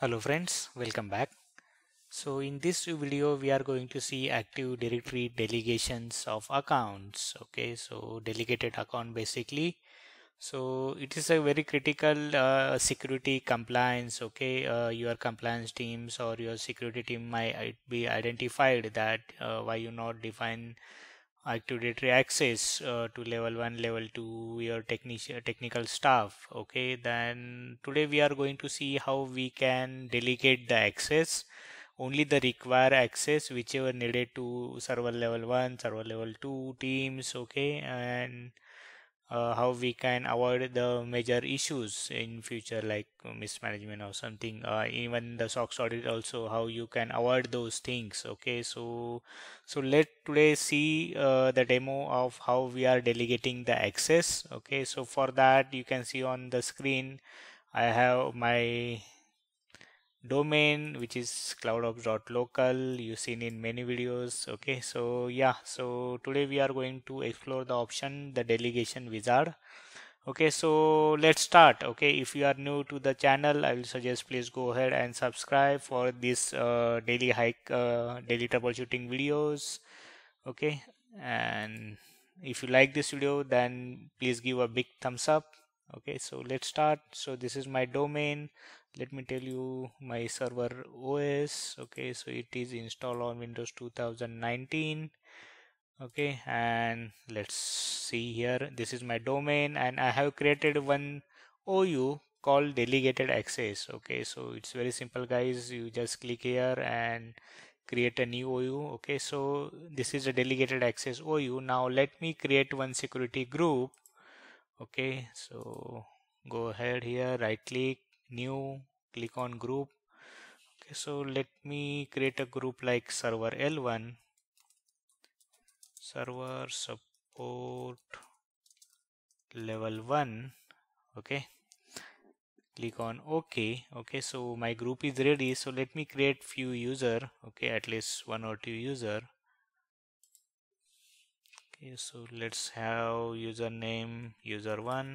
Hello friends, welcome back. So in this video we are going to see Active Directory delegations of accounts. Okay, so delegated account basically. So it is a very critical uh, security compliance. Okay, uh, your compliance teams or your security team might be identified that uh, why you not define directory access uh, to level 1 level 2 your technic- technical staff okay then today we are going to see how we can delegate the access only the required access whichever needed to server level 1 server level 2 teams okay and uh, how we can avoid the major issues in future like mismanagement or something uh, even the SOX audit also how you can avoid those things okay so so let today see uh, the demo of how we are delegating the access okay so for that you can see on the screen I have my domain which is cloudops.local you've seen in many videos okay so yeah so today we are going to explore the option the delegation wizard okay so let's start okay if you are new to the channel i will suggest please go ahead and subscribe for this uh, daily hike uh, daily troubleshooting videos okay and if you like this video then please give a big thumbs up okay so let's start so this is my domain let me tell you my server os okay so it is installed on windows 2019 okay and let's see here this is my domain and i have created one ou called delegated access okay so it's very simple guys you just click here and create a new ou okay so this is a delegated access ou now let me create one security group okay so go ahead here right click new click on group okay so let me create a group like server l1 server support level 1 okay click on ok okay so my group is ready so let me create few user okay at least one or two user okay so let's have username user1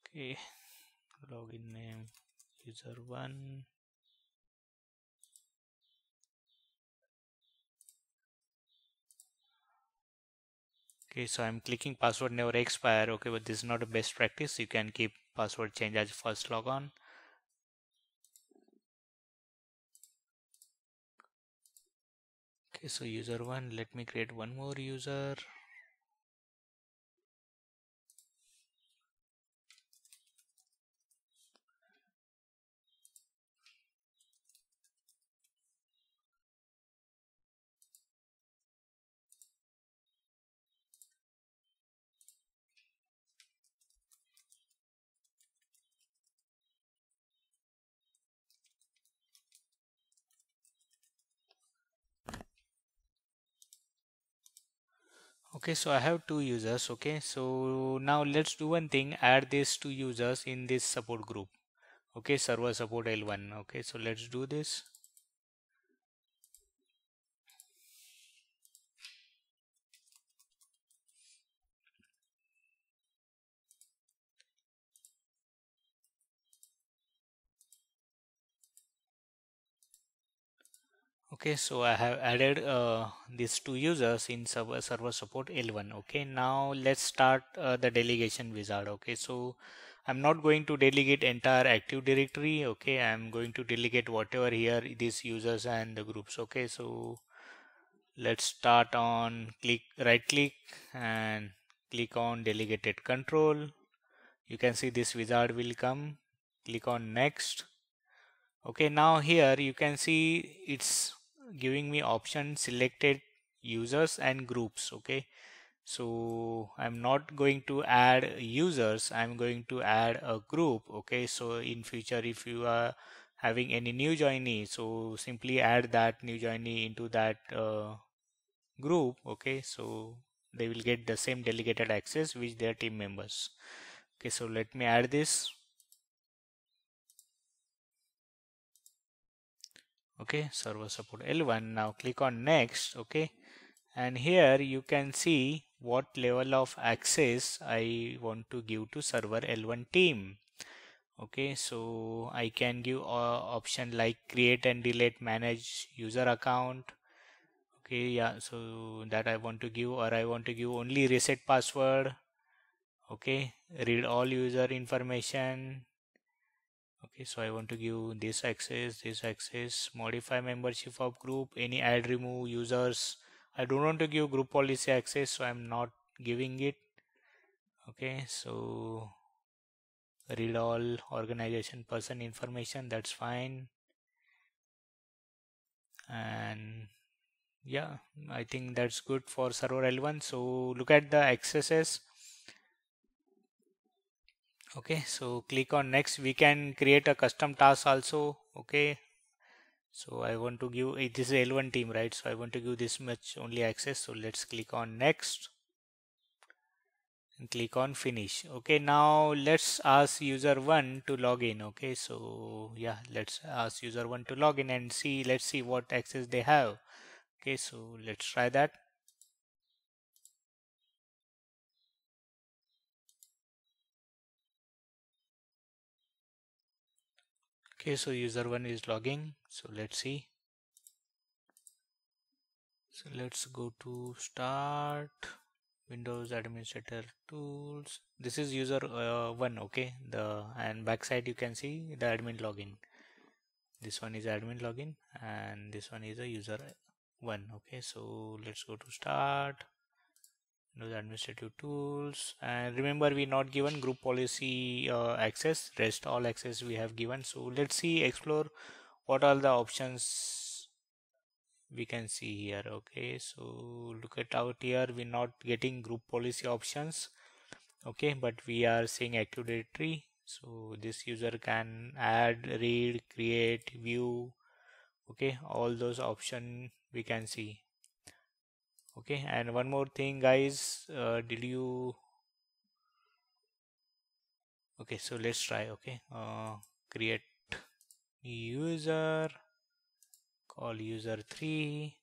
okay login name user1 okay so i'm clicking password never expire okay but this is not a best practice you can keep password change as first log on okay so user1 let me create one more user okay so i have two users okay so now let's do one thing add these two users in this support group okay server support l1 okay so let's do this okay so i have added uh, these two users in server server support l1 okay now let's start uh, the delegation wizard okay so i'm not going to delegate entire active directory okay i'm going to delegate whatever here these users and the groups okay so let's start on click right click and click on delegated control you can see this wizard will come click on next okay now here you can see it's giving me option selected users and groups okay so I'm not going to add users I'm going to add a group okay so in future if you are having any new joinee so simply add that new joinee into that uh, group okay so they will get the same delegated access which their team members okay so let me add this okay server support L1 now click on next okay and here you can see what level of access I want to give to server L1 team okay so I can give a uh, option like create and delete manage user account okay yeah so that I want to give or I want to give only reset password okay read all user information okay so i want to give this access this access modify membership of group any add remove users i don't want to give group policy access so i'm not giving it okay so read all organization person information that's fine and yeah i think that's good for server l1 so look at the accesses okay so click on next we can create a custom task also okay so I want to give eh, this is L1 team right so I want to give this much only access so let's click on next and click on finish okay now let's ask user 1 to log in okay so yeah let's ask user 1 to log in and see let's see what access they have okay so let's try that Okay, so user one is logging. So let's see. So let's go to start Windows administrator tools. This is user uh, one. Okay, the and backside you can see the admin login. This one is admin login and this one is a user one. Okay, so let's go to start those administrative tools and remember we not given group policy uh, access rest all access we have given so let's see explore what are the options we can see here okay so look at out here we're not getting group policy options okay but we are seeing active directory so this user can add read create view okay all those option we can see okay and one more thing guys uh, did you okay so let's try okay uh, create user call user 3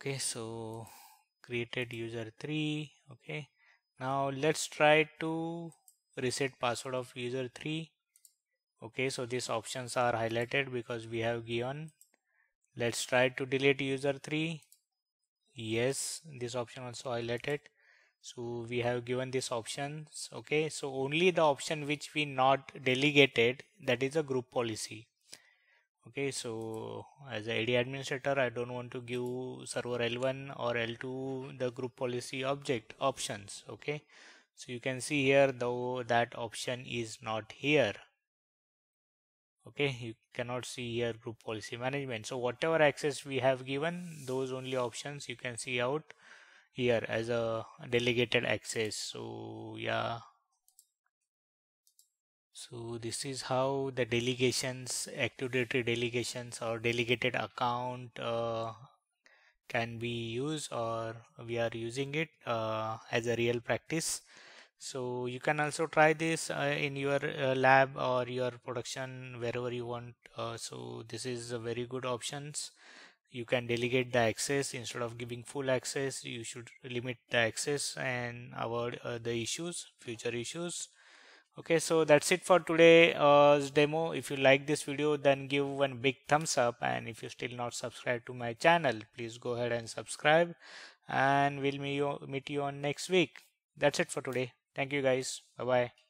okay so created user 3 okay now let's try to reset password of user 3 okay so these options are highlighted because we have given let's try to delete user 3 yes this option also highlighted so we have given these options okay so only the option which we not delegated that is a group policy okay so as a id administrator i don't want to give server l1 or l2 the group policy object options okay so you can see here though that option is not here okay you cannot see here group policy management so whatever access we have given those only options you can see out here as a delegated access so yeah so this is how the delegations, activity delegations or delegated account uh, can be used or we are using it uh, as a real practice. So you can also try this uh, in your uh, lab or your production wherever you want. Uh, so this is a very good options. You can delegate the access instead of giving full access. You should limit the access and avoid uh, the issues, future issues okay so that's it for today's demo if you like this video then give one big thumbs up and if you still not subscribed to my channel please go ahead and subscribe and we'll meet you, meet you on next week that's it for today thank you guys bye bye